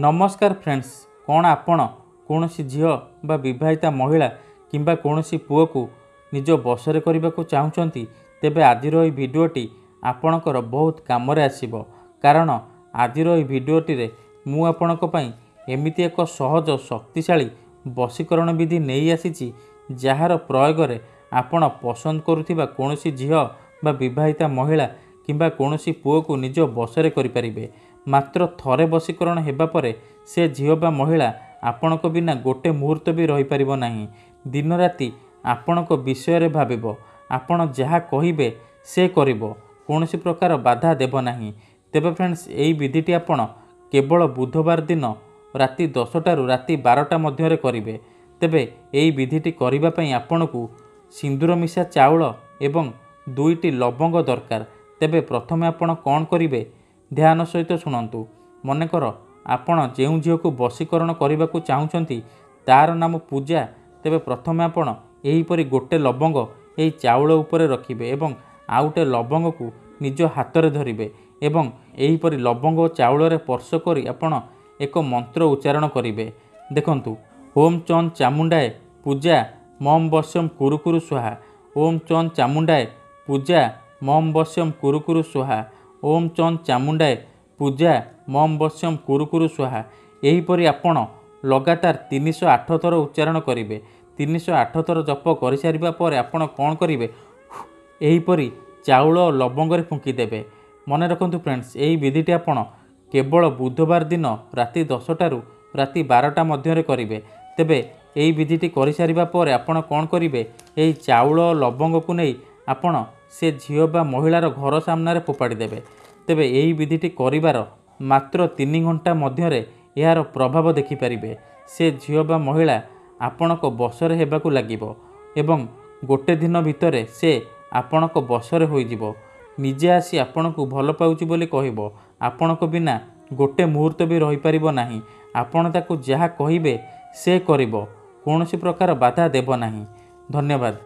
ନମସ୍କାର ଫ୍ରେଣ୍ଡସ୍ କ'ଣ ଆପଣ କୌଣସି ଝିଅ ବା ବିବାହିତା ମହିଳା କିମ୍ବା କୌଣସି ପୁଅକୁ ନିଜ ବସରେ କରିବାକୁ ଚାହୁଁଛନ୍ତି ତେବେ ଆଜିର ଏହି ଭିଡ଼ିଓଟି ଆପଣଙ୍କର ବହୁତ କାମରେ ଆସିବ କାରଣ ଆଜିର ଏହି ଭିଡ଼ିଓଟିରେ ମୁଁ ଆପଣଙ୍କ ପାଇଁ ଏମିତି ଏକ ସହଜ ଶକ୍ତିଶାଳୀ ବଶୀକରଣ ବିଧି ନେଇ ଆସିଛି ଯାହାର ପ୍ରୟୋଗରେ ଆପଣ ପସନ୍ଦ କରୁଥିବା କୌଣସି ଝିଅ ବା ବିବାହିତା ମହିଳା କିମ୍ବା କୌଣସି ପୁଅକୁ ନିଜ ବସରେ କରିପାରିବେ ମାତ୍ର ଥରେ ବଶୀକରଣ ହେବା ପରେ ସେ ଝିଅ ବା ମହିଳା ଆପଣଙ୍କ ବିନା ଗୋଟେ ମୁହୂର୍ତ୍ତ ବି ରହିପାରିବ ନାହିଁ ଦିନରାତି ଆପଣଙ୍କ ବିଷୟରେ ଭାବିବ ଆପଣ ଯାହା କହିବେ ସେ କରିବ କୌଣସି ପ୍ରକାର ବାଧା ଦେବ ନାହିଁ ତେବେ ଫ୍ରେଣ୍ଡସ୍ ଏହି ବିଧିଟି ଆପଣ କେବଳ ବୁଧବାର ଦିନ ରାତି ଦଶଟାରୁ ରାତି ବାରଟା ମଧ୍ୟରେ କରିବେ ତେବେ ଏହି ବିଧିଟି କରିବା ପାଇଁ ଆପଣଙ୍କୁ ସିନ୍ଦୁର ମିଶା ଚାଉଳ ଏବଂ ଦୁଇଟି ଲବଙ୍ଗ ଦରକାର ତେବେ ପ୍ରଥମେ ଆପଣ କ'ଣ କରିବେ ଧ୍ୟାନ ସହିତ ଶୁଣନ୍ତୁ ମନେକର ଆପଣ ଯେଉଁ ଝିଅକୁ ବଶୀକରଣ କରିବାକୁ ଚାହୁଁଛନ୍ତି ତାର ନାମ ପୂଜା ତେବେ ପ୍ରଥମେ ଆପଣ ଏହିପରି ଗୋଟେ ଲବଙ୍ଗ ଏହି ଚାଉଳ ଉପରେ ରଖିବେ ଏବଂ ଆଉ ଗୋଟେ ଲବଙ୍ଗକୁ ନିଜ ହାତରେ ଧରିବେ ଏବଂ ଏହିପରି ଲବଙ୍ଗ ଓ ଚାଉଳରେ ସ୍ପର୍ଶ କରି ଆପଣ ଏକ ମନ୍ତ୍ର ଉଚ୍ଚାରଣ କରିବେ ଦେଖନ୍ତୁ ଓମ୍ ଚନ୍ ଚାମୁଣ୍ଡାଏ ପୂଜା ମମ୍ ବଶ୍ୟମ କୁରୁକୁରୁ ସୁହା ଓମ୍ ଚନ୍ ଚାମୁଣ୍ଡାଏ ପୂଜା ମମ୍ ବଶ୍ୟମ କୁରୁକୁରୁ ସୁହା ଓମ୍ ଚନ୍ଦ ଚାମୁଣ୍ଡାଏ ପୂଜା ମମ୍ ବସ୍ୟମ୍ କୁରୁକୁରୁ ସ୍ୱାହା ଏହିପରି ଆପଣ ଲଗାତାର ତିନିଶହ ଆଠ ଥର ଉଚ୍ଚାରଣ କରିବେ ତିନିଶହ ଆଠ ଥର ଜପ କରିସାରିବା ପରେ ଆପଣ କ'ଣ କରିବେ ଏହିପରି ଚାଉଳ ଲବଙ୍ଗରେ ଫୁଙ୍କିଦେବେ ମନେ ରଖନ୍ତୁ ଫ୍ରେଣ୍ଡସ୍ ଏହି ବିଧିଟି ଆପଣ କେବଳ ବୁଧବାର ଦିନ ରାତି ଦଶଟାରୁ ରାତି ବାରଟା ମଧ୍ୟରେ କରିବେ ତେବେ ଏହି ବିଧିଟି କରିସାରିବା ପରେ ଆପଣ କ'ଣ କରିବେ ଏହି ଚାଉଳ ଲବଙ୍ଗକୁ ନେଇ ଆପଣ ସେ ଝିଅ ବା ମହିଳାର ଘର ସାମ୍ନାରେ ଫୋପାଡ଼ି ଦେବେ ତେବେ ଏହି ବିଧିଟି କରିବାର ମାତ୍ର ତିନି ଘଣ୍ଟା ମଧ୍ୟରେ ଏହାର ପ୍ରଭାବ ଦେଖିପାରିବେ ସେ ଝିଅ ବା ମହିଳା ଆପଣଙ୍କ ବସରେ ହେବାକୁ ଲାଗିବ ଏବଂ ଗୋଟେ ଦିନ ଭିତରେ ସେ ଆପଣଙ୍କ ବସରେ ହୋଇଯିବ ନିଜେ ଆସି ଆପଣଙ୍କୁ ଭଲ ପାଉଛି ବୋଲି କହିବ ଆପଣଙ୍କ ବିନା ଗୋଟେ ମୁହୂର୍ତ୍ତ ବି ରହିପାରିବ ନାହିଁ ଆପଣ ତାକୁ ଯାହା କହିବେ ସେ କରିବ କୌଣସି ପ୍ରକାର ବାଧା ଦେବ ନାହିଁ ଧନ୍ୟବାଦ